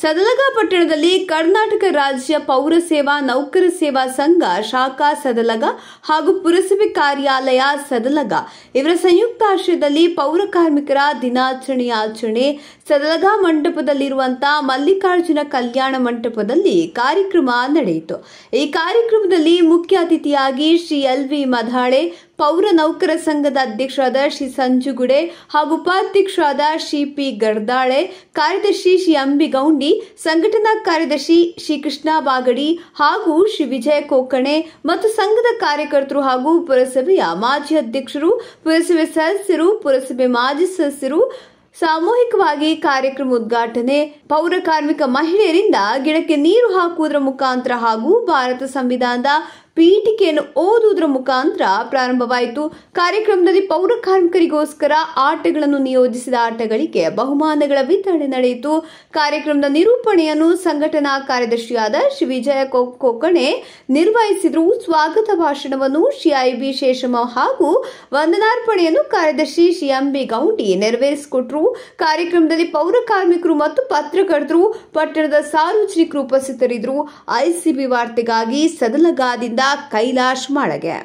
ಸದಲಗ ಪಟ್ಟಣದಲ್ಲಿ ಕರ್ನಾಟಕ ರಾಜ್ಯ ಪೌರ ಸೇವಾ ನೌಕರ ಸೇವಾ ಸಂಘ ಶಾಖಾ ಸದಲಗ ಹಾಗೂ ಪುರಸಭೆ ಕಾರ್ಯಾಲಯ ಸದಲಗ ಇವರ ಸಂಯುಕ್ತ ಆಶ್ರಯದಲ್ಲಿ ಪೌರ ಕಾರ್ಮಿಕರ ದಿನಾಚರಣೆಯ ಆಚರಣೆ ಸದಲಗ ಮಂಟಪದಲ್ಲಿರುವಂತಹ ಮಲ್ಲಿಕಾರ್ಜುನ ಕಲ್ಯಾಣ ಮಂಟಪದಲ್ಲಿ ಕಾರ್ಯಕ್ರಮ ನಡೆಯಿತು ಈ ಕಾರ್ಯಕ್ರಮದಲ್ಲಿ ಮುಖ್ಯ ಅತಿಥಿಯಾಗಿ ಶ್ರೀ ಎಲ್ ವಿ ಮಧಾಳೆ ಪೌರ ನೌಕರ ಸಂಘದ ಅಧ್ಯಕ್ಷರಾದ ಶ್ರೀ ಸಂಜುಗುಡೆ ಹಾಗೂ ಉಪಾಧ್ಯಕ್ಷರಾದ ಶ್ರೀ ಪಿ ಗರ್ದಾಳೆ ಕಾರ್ಯದರ್ಶಿ ಶ್ರೀ ಅಂಬಿಗೌಂಡಿ ಸಂಘಟನಾ ಕಾರ್ಯದರ್ಶಿ ಶ್ರೀಕೃಷ್ಣ ಬಾಗಡಿ ಹಾಗೂ ಶ್ರೀ ವಿಜಯ ಕೋಕಣೆ ಮತ್ತು ಸಂಘದ ಕಾರ್ಯಕರ್ತರು ಹಾಗೂ ಪುರಸಭೆಯ ಮಾಜಿ ಅಧ್ಯಕ್ಷರು ಪುರಸಭೆ ಸದಸ್ಯರು ಪುರಸಭೆ ಮಾಜಿ ಸದಸ್ಯರು ಸಾಮೂಹಿಕವಾಗಿ ಕಾರ್ಯಕ್ರಮ ಉದ್ಘಾಟನೆ ಪೌರ ಕಾರ್ಮಿಕ ಮಹಿಳೆಯರಿಂದ ಗಿಡಕ್ಕೆ ನೀರು ಹಾಕುವುದರ ಮುಖಾಂತರ ಹಾಗೂ ಭಾರತ ಸಂವಿಧಾನದ ಪೀಠಿಕೆಯನ್ನು ಓದುವುದರ ಮುಖಾಂತರ ಪ್ರಾರಂಭವಾಯಿತು ಕಾರ್ಯಕ್ರಮದಲ್ಲಿ ಪೌರ ಕಾರ್ಮಿಕರಿಗೋಸ್ಕರ ಆಟಗಳನ್ನು ನಿಯೋಜಿಸಿದ ಆಟಗಳಿಗೆ ಬಹುಮಾನಗಳ ವಿತರಣೆ ನಡೆಯಿತು ಕಾರ್ಯಕ್ರಮದ ನಿರೂಪಣೆಯನ್ನು ಸಂಘಟನಾ ಕಾರ್ಯದರ್ಶಿಯಾದ ಶ್ರೀ ವಿಜಯ ಕೊಕಣೆ ನಿರ್ವಹಿಸಿದ್ರು ಸ್ವಾಗತ ಭಾಷಣವನ್ನು ಶ್ರೀ ಐ ಬಿ ಶೇಷಮ ಹಾಗೂ ವಂದನಾರ್ಪಣೆಯನ್ನು ಕಾರ್ಯದರ್ಶಿ ಶ್ರೀ ಎಂಬಿ ಗೌಂಡಿ ನೆರವೇರಿಸಿಕೊಟ್ರು ಕಾರ್ಯಕ್ರಮದಲ್ಲಿ ಪೌರ ಕಾರ್ಮಿಕರು ಮತ್ತು ಪತ್ರಕರ್ತರು ಪಟ್ಟಣದ ಸಾರ್ವಜನಿಕರು ಉಪಸ್ಥಿತರಿದ್ದರು ಐಸಿಬಿ ವಾರ್ತೆಗಾಗಿ ಸದಲಗಾದಿಂದ ಕೈಲಾಶ್ ಮಾಳಗೆ